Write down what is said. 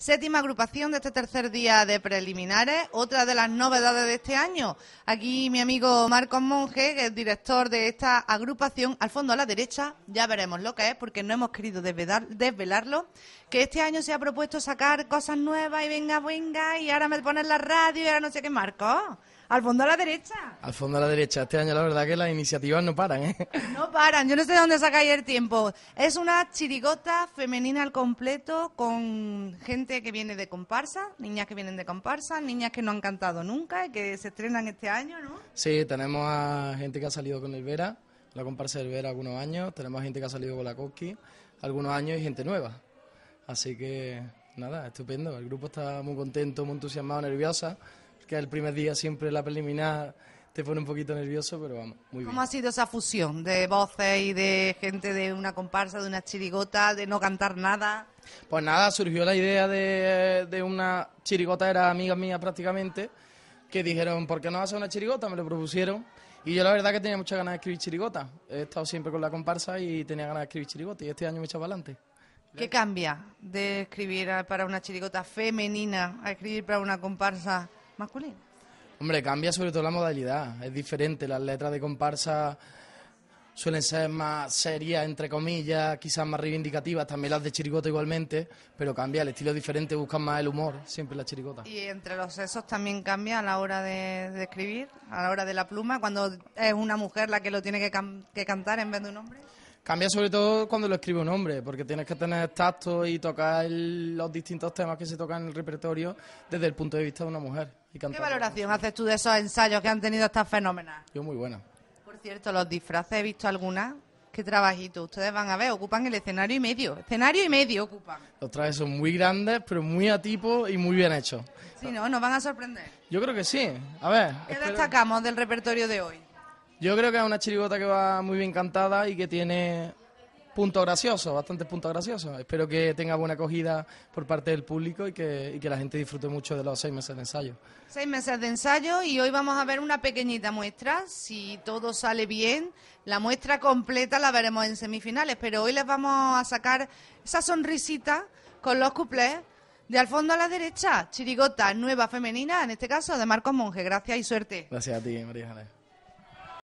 Séptima agrupación de este tercer día de preliminares, otra de las novedades de este año. Aquí mi amigo Marcos Monge, que es director de esta agrupación, al fondo a la derecha, ya veremos lo que es, porque no hemos querido desvelarlo, que este año se ha propuesto sacar cosas nuevas y venga, venga, y ahora me pones la radio y ahora no sé qué, Marcos. Al fondo a la derecha. Al fondo a la derecha. Este año la verdad que las iniciativas no paran, ¿eh? No paran. Yo no sé de dónde sacáis el tiempo. Es una chirigota femenina al completo con gente que viene de comparsa, niñas que vienen de comparsa, niñas que no han cantado nunca y que se estrenan este año, ¿no? Sí, tenemos a gente que ha salido con el Vera, la comparsa del Vera algunos años. Tenemos a gente que ha salido con la Koski algunos años y gente nueva. Así que, nada, estupendo. El grupo está muy contento, muy entusiasmado, nerviosa que el primer día siempre la preliminar te pone un poquito nervioso, pero vamos, muy bien. ¿Cómo ha sido esa fusión de voces y de gente de una comparsa, de una chirigota, de no cantar nada? Pues nada, surgió la idea de, de una chirigota, era amiga mía prácticamente, que dijeron, ¿por qué no hacer una chirigota? Me lo propusieron. Y yo la verdad que tenía muchas ganas de escribir chirigota. He estado siempre con la comparsa y tenía ganas de escribir chirigota y este año me he echado adelante. ¿Qué cambia de escribir para una chirigota femenina a escribir para una comparsa Hombre, cambia sobre todo la modalidad, es diferente, las letras de comparsa suelen ser más serias, entre comillas, quizás más reivindicativas, también las de chirigota igualmente, pero cambia, el estilo es diferente, buscan más el humor, siempre la chirigota. ¿Y entre los sesos también cambia a la hora de, escribir, a la hora de la pluma, cuando es una mujer la que lo tiene que cantar en vez de un hombre? Cambia sobre todo cuando lo escribe un hombre, porque tienes que tener tacto y tocar los distintos temas que se tocan en el repertorio desde el punto de vista de una mujer. ¿Qué valoración haces tú de esos ensayos que han tenido estas fenómenas? Yo muy buena. Por cierto, los disfraces, he visto algunas. Qué trabajito. Ustedes van a ver, ocupan el escenario y medio. Escenario y medio ocupan. Los trajes son muy grandes, pero muy a tipo y muy bien hechos. Sí, ¿no? Nos van a sorprender. Yo creo que sí. A ver. ¿Qué destacamos del repertorio de hoy? Yo creo que es una chirigota que va muy bien cantada y que tiene punto gracioso, bastantes puntos graciosos. Espero que tenga buena acogida por parte del público y que, la gente disfrute mucho de los seis meses de ensayo. Seis meses de ensayo y hoy vamos a ver una pequeñita muestra. Si todo sale bien, la muestra completa la veremos en semifinales, pero hoy les vamos a sacar esa sonrisita con los cuplés. De al fondo a la derecha, chirigota nueva femenina, en este caso de Marcos Monge. Gracias y suerte. Gracias a ti, María